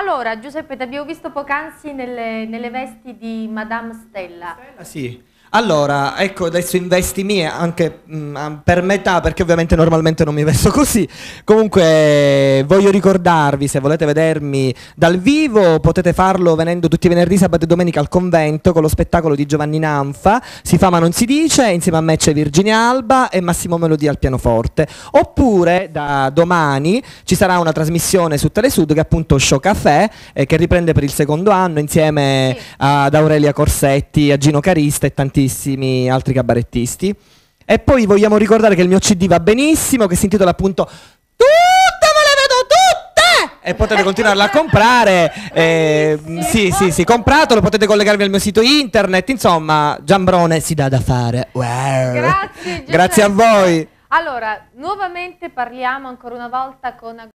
Allora, Giuseppe, ti abbiamo visto poc'anzi nelle, nelle, vesti di Madame Stella. Stella ah, sì. Allora, ecco, adesso investi mie anche mh, mm, per metà, perché ovviamente normalmente non mi vesto così. Comunque voglio ricordarvi, se volete vedermi dal vivo, potete farlo venendo tutti i venerdì, sabato e domenica al convento con lo spettacolo di Giovanni Nanfa, Si fa ma non si dice, insieme a me c'è Virginia Alba e Massimo Melodia al pianoforte. Oppure da domani ci sarà una trasmissione su Telesud che è appunto Show Café, eh, che riprende per il secondo anno insieme ad Aurelia Corsetti, a Gino Carista e tanti tantissimi altri cabarettisti. E poi vogliamo ricordare che il mio CD va benissimo, che si intitola appunto Tutte me le vedo tutte! E potete continuarla a comprare. Eh, sì, sì, sì, compratelo, potete collegarvi al mio sito internet. Insomma, Giambrone si dà da fare. Wow. Grazie, Grazie a voi. Allora, nuovamente parliamo ancora una volta con